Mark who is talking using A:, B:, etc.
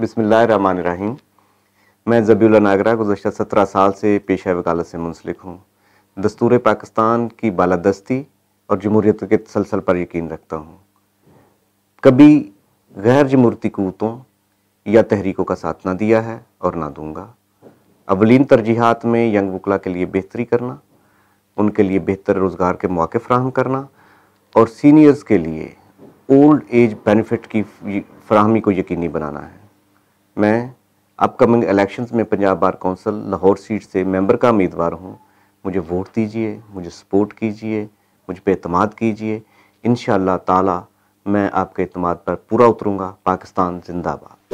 A: बिसमीम मैं जबील नागरा गुजशत सत्रह साल से पेशा वकालत से मुंसलिक हूँ दस्तूर पाकिस्तान की बालादस्ती और जमहूरीत के तसलसल पर यकीन रखता हूँ कभी गैर जमहूरती कूतों या तहरीकों का साथ ना दिया है और ना दूंगा अवलिन तरजीहत में यंग वकला के लिए बेहतरी करना उनके लिए बेहतर रोज़गार के मौके फ्राहम करना और सीनियर्स के लिए ओल्ड एज बेनिफिट की फ्राहमी को यकीनी बनाना है मैं अपकमिंग इलेक्शंस में Punjab bar council Lahore seat से मेंबर का उम्मीदवार हूँ मुझे वोट दीजिए मुझे सपोर्ट कीजिए मुझ पर अतमाद कीजिए इन ताला मैं आपके अतमाद पर पूरा उतरूँगा पाकिस्तान जिंदाबाद